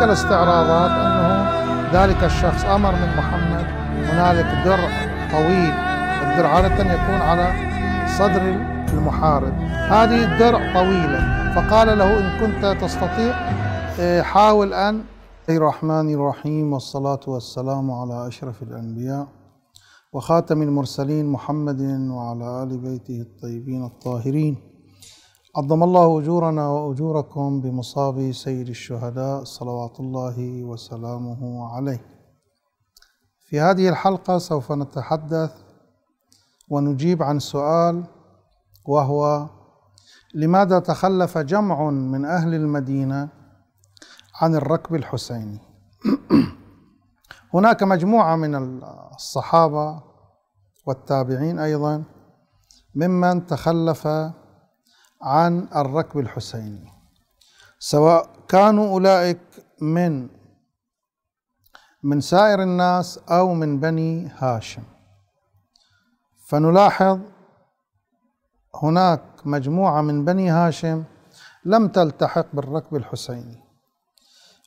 هناك الاستعراضات أنه ذلك الشخص أمر من محمد هنالك درع طويل الدرع عادة يكون على صدر المحارب هذه الدرع طويلة فقال له إن كنت تستطيع آه، حاول أن الرحمن الرحيم والصلاة والسلام على أشرف الأنبياء وخاتم المرسلين محمد وعلى آل بيته الطيبين الطاهرين عظم الله اجورنا واجوركم بمصاب سيد الشهداء صلوات الله وسلامه عليه. في هذه الحلقه سوف نتحدث ونجيب عن سؤال وهو لماذا تخلف جمع من اهل المدينه عن الركب الحسيني؟ هناك مجموعه من الصحابه والتابعين ايضا ممن تخلف عن الركب الحسيني سواء كانوا أولئك من من سائر الناس أو من بني هاشم فنلاحظ هناك مجموعة من بني هاشم لم تلتحق بالركب الحسيني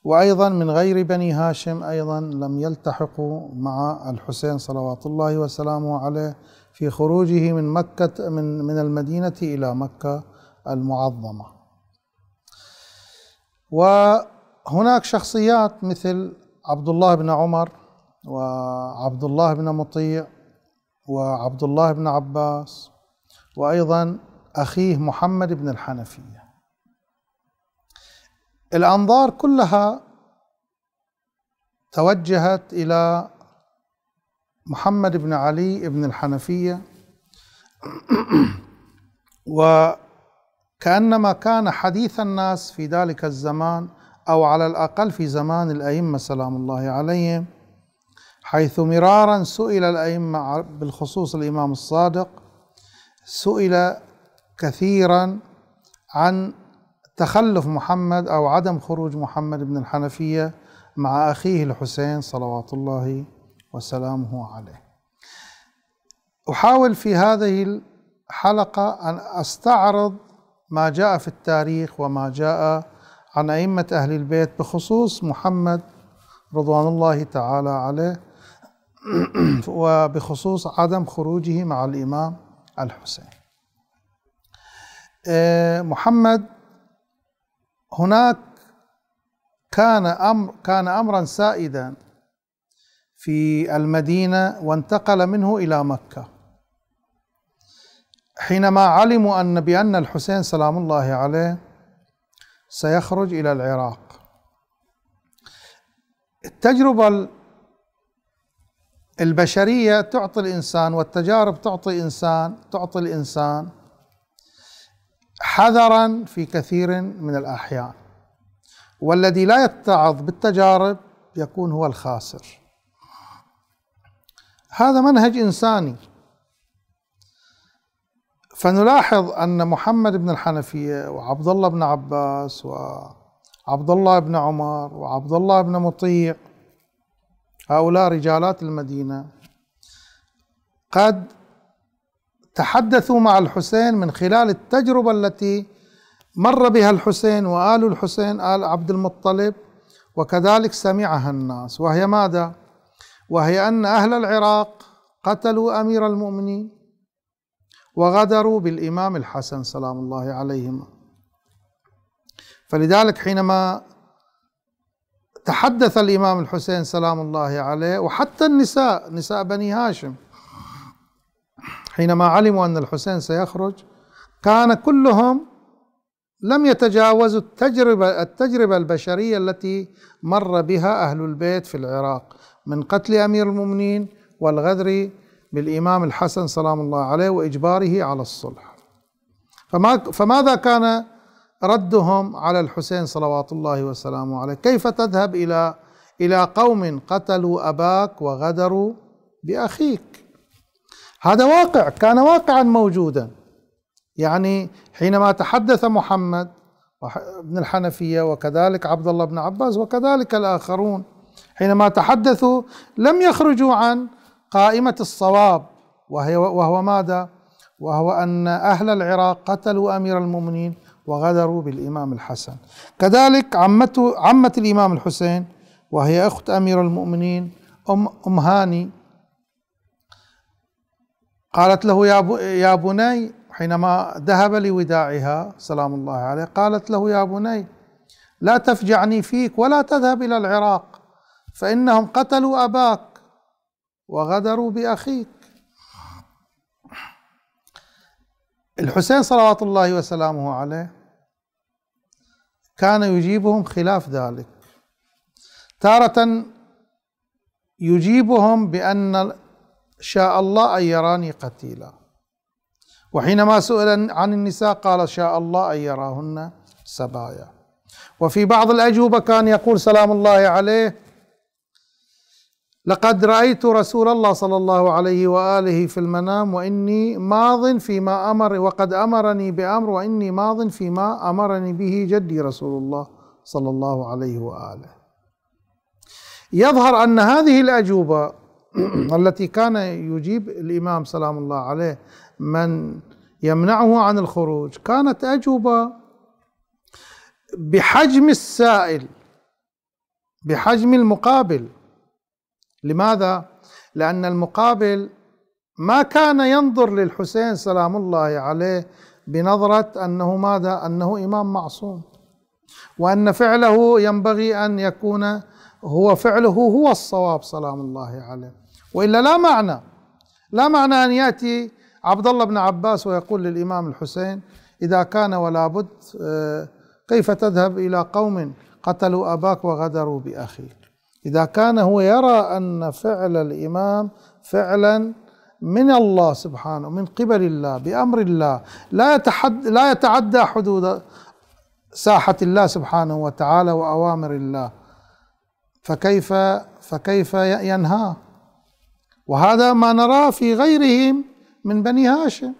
وأيضا من غير بني هاشم أيضا لم يلتحقوا مع الحسين صلوات الله وسلامه عليه في خروجه من مكة من من المدينة إلى مكة المعظمة وهناك شخصيات مثل عبد الله بن عمر وعبد الله بن مطيع وعبد الله بن عباس وأيضا أخيه محمد بن الحنفية الأنظار كلها توجهت إلى محمد بن علي بن الحنفية و كانما كان حديث الناس في ذلك الزمان او على الاقل في زمان الائمه سلام الله عليهم حيث مرارا سئل الائمه بالخصوص الامام الصادق سئل كثيرا عن تخلف محمد او عدم خروج محمد بن الحنفيه مع اخيه الحسين صلوات الله وسلامه عليه. احاول في هذه الحلقه ان استعرض ما جاء في التاريخ وما جاء عن أئمة أهل البيت بخصوص محمد رضوان الله تعالى عليه وبخصوص عدم خروجه مع الإمام الحسين إيه، محمد هناك كان أمر كان أمرا سائدا في المدينة وانتقل منه إلى مكة حينما علموا أن بأن الحسين سلام الله عليه سيخرج إلى العراق التجربة البشرية تعطي الإنسان والتجارب تعطي إنسان تعطي الإنسان حذرا في كثير من الأحيان والذي لا يتعظ بالتجارب يكون هو الخاسر هذا منهج إنساني فنلاحظ أن محمد بن الحنفية وعبد الله بن عباس وعبد الله بن عمر وعبد الله بن مطيع هؤلاء رجالات المدينة قد تحدثوا مع الحسين من خلال التجربة التي مر بها الحسين وآل الحسين آل عبد المطلب وكذلك سمعها الناس وهي ماذا؟ وهي أن أهل العراق قتلوا أمير المؤمنين وغدروا بالإمام الحسن سلام الله عليهما فلذلك حينما تحدث الإمام الحسين سلام الله عليه وحتى النساء نساء بني هاشم حينما علموا أن الحسين سيخرج كان كلهم لم يتجاوزوا التجربة, التجربة البشرية التي مر بها أهل البيت في العراق من قتل أمير المؤمنين والغدر بالإمام الحسن سلام الله عليه وإجباره على الصلح فما فماذا كان ردهم على الحسين صلوات الله وسلامه عليه كيف تذهب إلى إلى قوم قتلوا أباك وغدروا بأخيك هذا واقع كان واقعا موجودا يعني حينما تحدث محمد ابن الحنفية وكذلك عبد الله بن عباس وكذلك الآخرون حينما تحدثوا لم يخرجوا عن قائمة الصواب وهي وهو ماذا؟ وهو أن أهل العراق قتلوا أمير المؤمنين وغدروا بالإمام الحسن كذلك عمته عمة الإمام الحسين وهي أخت أمير المؤمنين أم, أم هاني قالت له يا, يا بني حينما ذهب لوداعها سلام الله عليه قالت له يا بني لا تفجعني فيك ولا تذهب إلى العراق فإنهم قتلوا أباك وغدروا باخيك الحسين صلوات الله وسلامه عليه كان يجيبهم خلاف ذلك تارة يجيبهم بأن شاء الله أن يراني قتيلا وحينما سئل عن النساء قال شاء الله أن يراهن سبايا وفي بعض الأجوبة كان يقول سلام الله عليه لقد رأيت رسول الله صلى الله عليه وآله في المنام وإني ماض فيما أمر وقد أمرني بأمر وإني ماض فيما أمرني به جدي رسول الله صلى الله عليه وآله يظهر أن هذه الأجوبة التي كان يجيب الإمام سلام الله عليه من يمنعه عن الخروج كانت أجوبة بحجم السائل بحجم المقابل لماذا؟ لأن المقابل ما كان ينظر للحسين سلام الله عليه بنظرة أنه ماذا؟ أنه إمام معصوم وأن فعله ينبغي أن يكون هو فعله هو الصواب سلام الله عليه وإلا لا معنى لا معنى أن يأتي عبد الله بن عباس ويقول للإمام الحسين إذا كان ولا بد آه، كيف تذهب إلى قوم قتلوا أباك وغدروا بأخيك إذا كان هو يرى أن فعل الإمام فعلا من الله سبحانه من قبل الله بأمر الله لا يتحد لا يتعدى حدود ساحة الله سبحانه وتعالى وأوامر الله فكيف فكيف ينهاه وهذا ما نراه في غيرهم من بني هاشم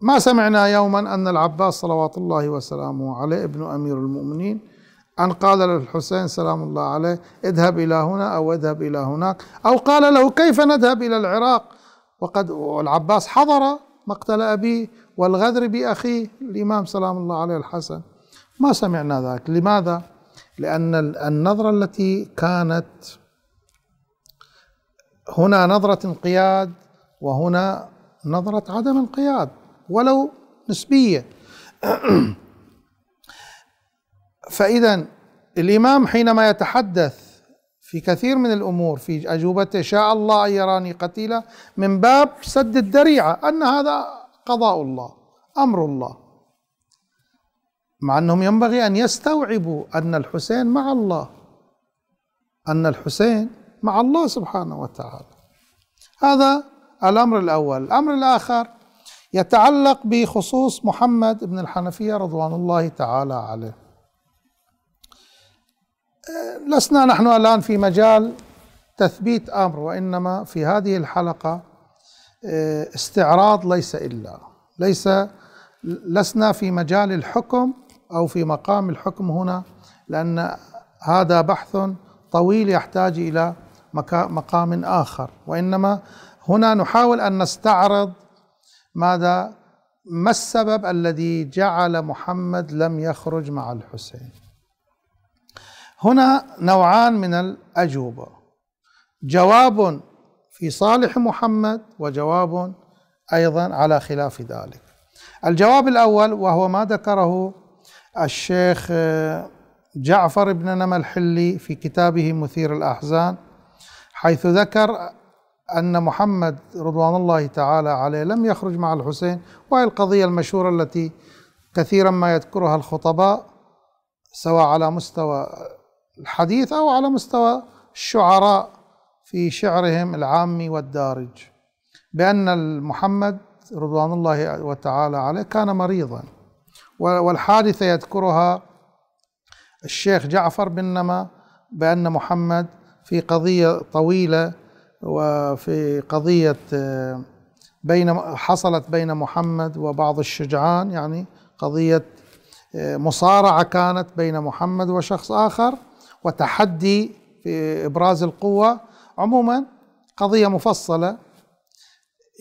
ما سمعنا يوما أن العباس صلوات الله وسلامه عليه ابن أمير المؤمنين أن قال للحسين سلام الله عليه اذهب إلى هنا أو اذهب إلى هناك أو قال له كيف نذهب إلى العراق وقد والعباس حضر مقتل أبيه والغدر بأخيه الإمام سلام الله عليه الحسن ما سمعنا ذلك لماذا؟ لأن النظرة التي كانت هنا نظرة انقياد وهنا نظرة عدم انقياد ولو نسبية فإذا الإمام حينما يتحدث في كثير من الأمور في أجوبته شاء الله أن يراني قتيلا من باب سد الذريعة أن هذا قضاء الله أمر الله مع أنهم ينبغي أن يستوعبوا أن الحسين مع الله أن الحسين مع الله سبحانه وتعالى هذا الأمر الأول الأمر الآخر يتعلق بخصوص محمد بن الحنفية رضوان الله تعالى عليه لسنا نحن الآن في مجال تثبيت أمر وإنما في هذه الحلقة آه، استعراض ليس إلا ليس لسنا في مجال الحكم أو في مقام الحكم هنا لأن هذا بحث طويل يحتاج إلى مقام آخر وإنما هنا نحاول أن نستعرض ماذا ما السبب الذي جعل محمد لم يخرج مع الحسين هنا نوعان من الأجوبة جواب في صالح محمد وجواب أيضا على خلاف ذلك الجواب الأول وهو ما ذكره الشيخ جعفر بن نمى الحلي في كتابه مثير الأحزان حيث ذكر أن محمد رضوان الله تعالى عليه لم يخرج مع الحسين وهي القضية المشهورة التي كثيرا ما يذكرها الخطباء سواء على مستوى الحديث أو على مستوى الشعراء في شعرهم العامي والدارج بأن محمد رضوان الله وتعالى عليه كان مريضا والحادثة يذكرها الشيخ جعفر بن نما بأن محمد في قضية طويلة وفي قضية بين حصلت بين محمد وبعض الشجعان يعني قضية مصارعة كانت بين محمد وشخص آخر وتحدي في ابراز القوه عموما قضيه مفصله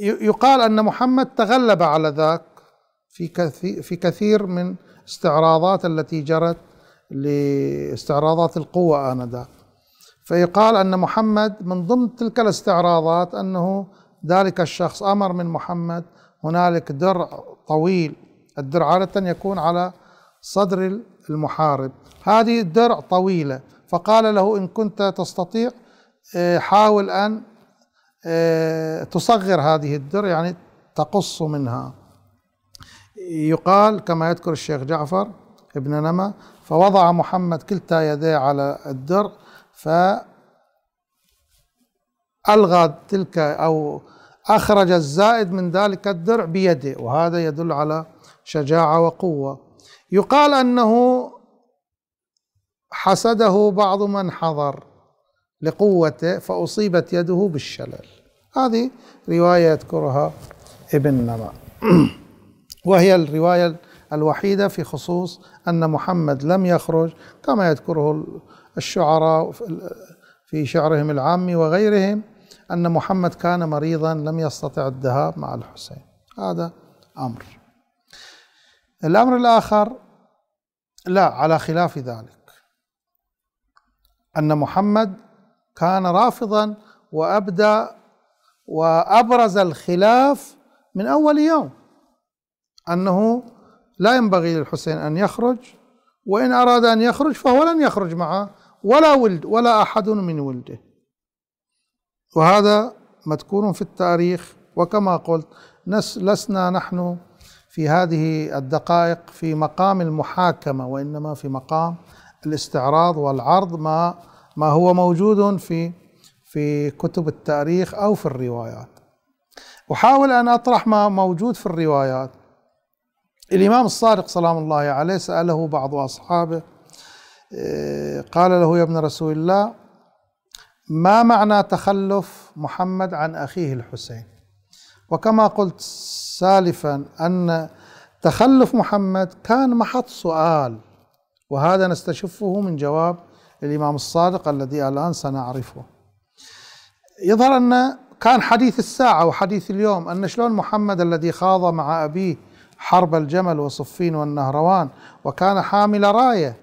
يقال ان محمد تغلب على ذاك في كثير في كثير من استعراضات التي جرت لاستعراضات القوه انذاك فيقال ان محمد من ضمن تلك الاستعراضات انه ذلك الشخص امر من محمد هنالك درع طويل الدرع عاده يكون على صدر المحارب هذه الدرع طويلة فقال له إن كنت تستطيع آه، حاول أن آه، تصغر هذه الدرع يعني تقص منها يقال كما يذكر الشيخ جعفر ابن نمى فوضع محمد كلتا يديه على الدرع فألغى تلك أو أخرج الزائد من ذلك الدرع بيده وهذا يدل على شجاعة وقوة يقال أنه حسده بعض من حضر لقوته فأصيبت يده بالشلل هذه رواية يذكرها ابن نمى وهي الرواية الوحيدة في خصوص أن محمد لم يخرج كما يذكره الشعراء في شعرهم العامي وغيرهم أن محمد كان مريضا لم يستطع الذهاب مع الحسين هذا أمر الأمر الآخر لا على خلاف ذلك أن محمد كان رافضا وأبدى وأبرز الخلاف من أول يوم أنه لا ينبغي للحسين أن يخرج وإن أراد أن يخرج فهو لن يخرج معه ولا ولد ولا أحد من ولده وهذا مذكور في التاريخ وكما قلت لسنا نحن في هذه الدقائق في مقام المحاكمه وانما في مقام الاستعراض والعرض ما ما هو موجود في في كتب التاريخ او في الروايات. احاول ان اطرح ما موجود في الروايات. الامام الصادق سلام الله عليه ساله بعض اصحابه آه، قال له يا ابن رسول الله ما معنى تخلف محمد عن اخيه الحسين؟ وكما قلت سالفا أن تخلف محمد كان محط سؤال وهذا نستشفه من جواب الإمام الصادق الذي الآن سنعرفه يظهر أن كان حديث الساعة وحديث اليوم أن شلون محمد الذي خاض مع أبيه حرب الجمل وصفين والنهروان وكان حامل راية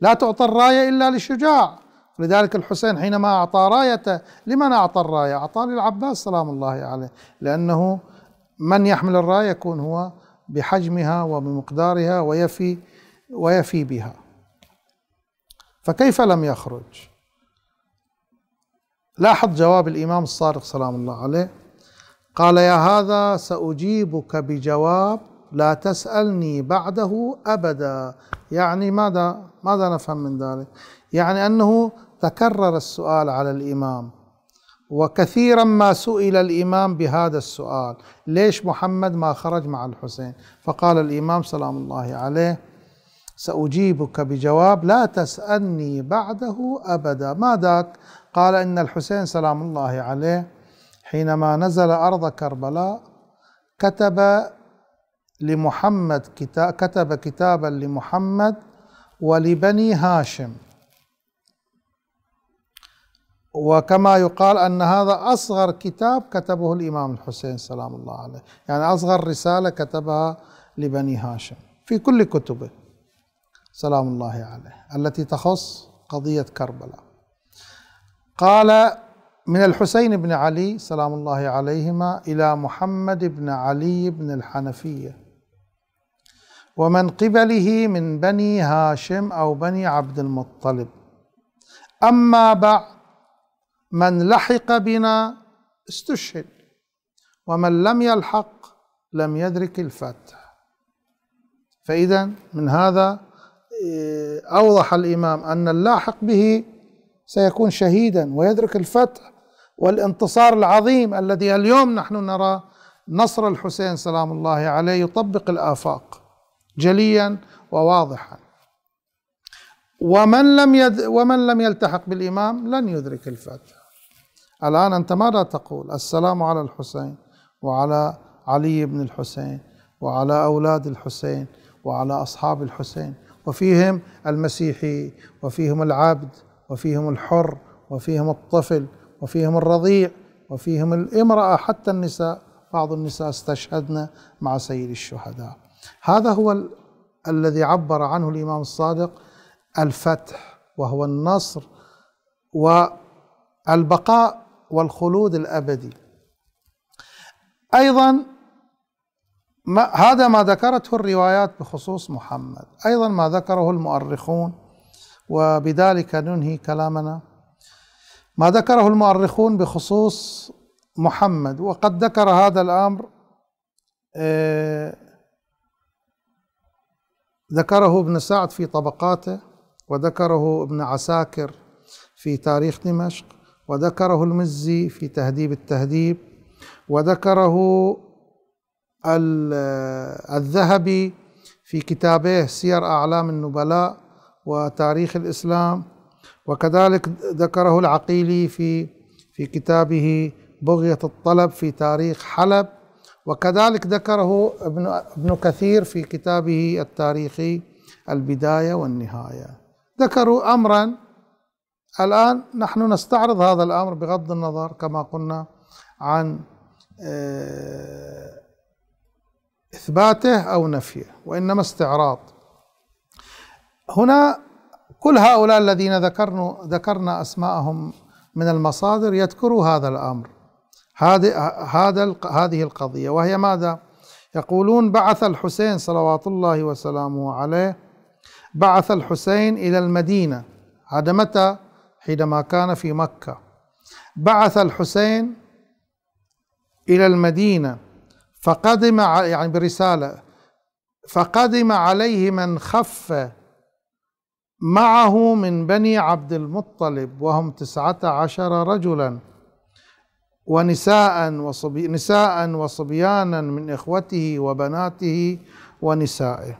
لا تعطى الراية إلا للشجاع لذلك الحسين حينما أعطى رايته لمن أعطى الراية أعطى للعباس سلام الله عليه لأنه من يحمل الراية يكون هو بحجمها وبمقدارها ويفي ويفي بها فكيف لم يخرج لاحظ جواب الإمام الصادق سلام الله عليه قال يا هذا سأجيبك بجواب لا تسألني بعده أبدا يعني ماذا ماذا نفهم من ذلك يعني أنه تكرر السؤال على الامام وكثيرا ما سئل الامام بهذا السؤال ليش محمد ما خرج مع الحسين فقال الامام سلام الله عليه ساجيبك بجواب لا تسالني بعده ابدا ما ذاك قال ان الحسين سلام الله عليه حينما نزل ارض كربلاء كتب لمحمد كتاب كتب كتابا لمحمد ولبني هاشم وكما يقال أن هذا أصغر كتاب كتبه الإمام الحسين سلام الله عليه يعني أصغر رسالة كتبها لبني هاشم في كل كتبه سلام الله عليه التي تخص قضية كربلاء قال من الحسين بن علي سلام الله عليهما إلى محمد بن علي بن الحنفية ومن قبله من بني هاشم أو بني عبد المطلب أما بعد من لحق بنا استشهد ومن لم يلحق لم يدرك الفاتحة فإذا من هذا آه، أوضح الإمام أن اللاحق به سيكون شهيدا ويدرك الفتح والانتصار العظيم الذي اليوم نحن نرى نصر الحسين سلام الله عليه يطبق الآفاق جليا وواضحا ومن لم يد ومن لم يلتحق بالإمام لن يدرك الفتح الآن أنت ماذا تقول السلام على الحسين وعلى علي بن الحسين وعلى أولاد الحسين وعلى أصحاب الحسين وفيهم المسيحي وفيهم العبد وفيهم الحر وفيهم الطفل وفيهم الرضيع وفيهم الامرأة حتى النساء بعض النساء استشهدن مع سيد الشهداء هذا هو ال- الذي عبر عنه الإمام الصادق الفتح وهو النصر والبقاء والخلود الابدي ايضا ما هذا ما ذكرته الروايات بخصوص محمد ايضا ما ذكره المؤرخون وبذلك ننهي كلامنا ما ذكره المؤرخون بخصوص محمد وقد ذكر هذا الامر آه، ذكره ابن سعد في طبقاته وذكره ابن عساكر في تاريخ دمشق وذكره المزي في تهذيب التهذيب وذكره الذهبي في كتابه سير أعلام النبلاء وتاريخ الإسلام وكذلك ذكره العقيلي في في كتابه بغية الطلب في تاريخ حلب وكذلك ذكره ابن ابن كثير في كتابه التاريخي البداية والنهاية ذكروا أمرا الآن نحن نستعرض هذا الأمر بغض النظر كما قلنا عن آه، إثباته أو نفيه وإنما استعراض هنا كل هؤلاء الذين ذكرنا ذكرنا أسماءهم من المصادر يذكروا هذا الأمر هذه هذا هذه القضية وهي ماذا؟ يقولون بعث الحسين صلوات الله وسلامه عليه بعث الحسين إلى المدينة هذا متى؟ حينما كان في مكة بعث الحسين إلى المدينة فقدم يعني برسالة فقدم عليه من خف معه من بني عبد المطلب وهم تسعة عشر رجلا ونساء وصبي نساء وصبيانا من إخوته وبناته ونسائه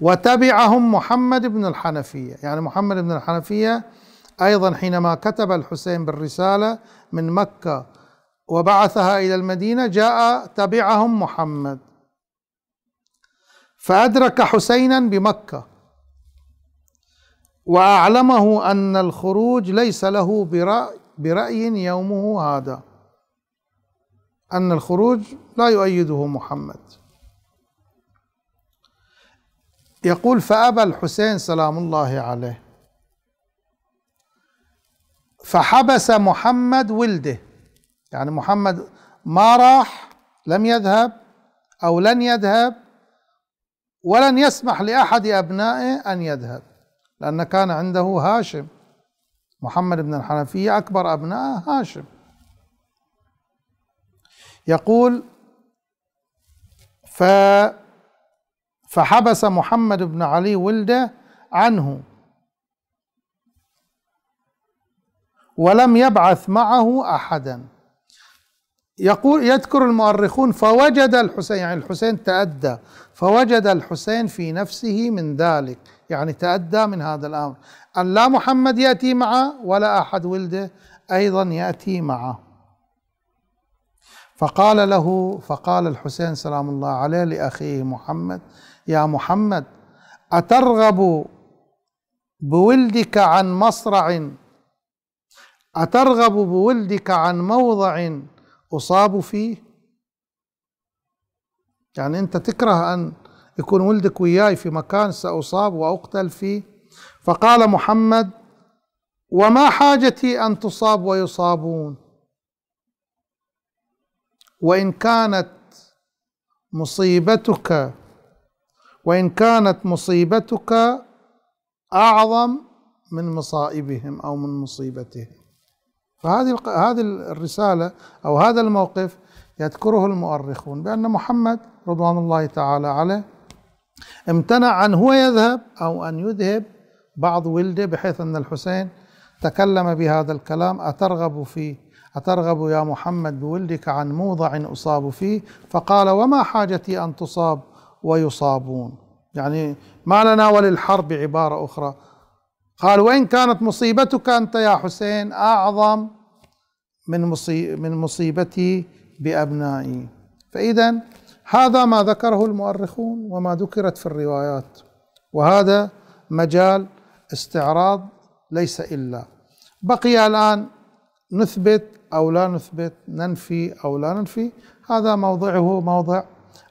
وتبعهم محمد بن الحنفية يعني محمد بن الحنفية أيضا حينما كتب الحسين بالرسالة من مكة وبعثها إلى المدينة جاء تبعهم محمد فأدرك حسينا بمكة وأعلمه أن الخروج ليس له برأي, برأي يومه هذا أن الخروج لا يؤيده محمد يقول فأبى الحسين سلام الله عليه فحبس محمد ولده يعني محمد ما راح لم يذهب أو لن يذهب ولن يسمح لأحد أبنائه أن يذهب لأن كان عنده هاشم محمد بن الحنفية أكبر أبنائه هاشم يقول ف فحبس محمد بن علي ولده عنه ولم يبعث معه أحدا يقول يذكر المؤرخون فوجد الحسين يعني الحسين تأدى فوجد الحسين في نفسه من ذلك يعني تأدى من هذا الأمر أن لا محمد يأتي معه ولا أحد ولده أيضا يأتي معه فقال له فقال الحسين سلام الله عليه لأخيه محمد يا محمد أترغب بولدك عن مصرع أترغب بولدك عن موضع أصاب فيه يعني أنت تكره أن يكون ولدك وياي في مكان سأصاب وأقتل فيه فقال محمد وما حاجتي أن تصاب ويصابون وإن كانت مصيبتك وإن كانت مصيبتك أعظم من مصائبهم أو من مصيبتهم فهذه هذه الرسالة أو هذا الموقف يذكره المؤرخون بأن محمد رضوان الله تعالى عليه امتنع أن هو يذهب أو أن يذهب بعض ولده بحيث أن الحسين تكلم بهذا الكلام أترغب في أترغب يا محمد بولدك عن موضع أصاب فيه فقال وما حاجتي أن تصاب ويصابون يعني ما لنا وللحرب عبارة أخرى قال وإن كانت مصيبتك أنت يا حسين أعظم من من مصيبتي بأبنائي فإذا هذا ما ذكره المؤرخون وما ذكرت في الروايات وهذا مجال استعراض ليس إلا بقي الآن نثبت أو لا نثبت ننفي أو لا ننفي هذا موضعه موضع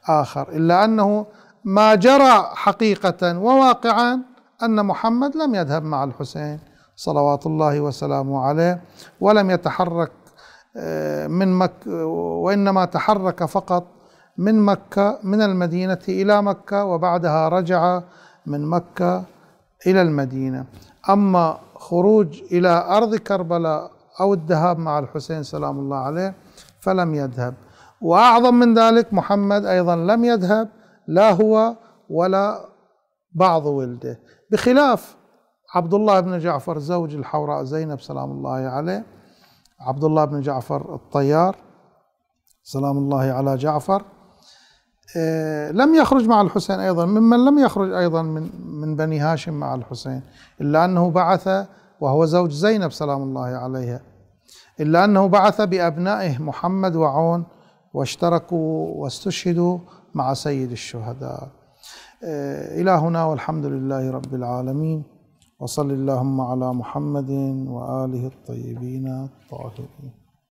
آخر إلا أنه ما جرى حقيقة وواقعا أن محمد لم يذهب مع الحسين صلوات الله وسلامه عليه ولم يتحرك آه، من مكة وإنما تحرك فقط من مكة من المدينة إلى مكة وبعدها رجع من مكة إلى المدينة أما خروج إلى أرض كربلاء أو الذهاب مع الحسين سلام الله عليه فلم يذهب وأعظم من ذلك محمد أيضا لم يذهب لا هو ولا بعض ولده بخلاف عبد الله بن جعفر زوج الحوراء زينب سلام الله عليه عبد الله بن جعفر الطيار سلام الله على جعفر آه، لم يخرج مع الحسين أيضا ممن لم يخرج أيضا من من بني هاشم مع الحسين إلا أنه بعث وهو زوج زينب سلام الله عليها إلا أنه بعث بأبنائه محمد وعون واشتركوا واستشهدوا مع سيد الشهداء آه، إلى هنا والحمد لله رب العالمين وصل اللهم على محمد وآله الطيبين الطاهرين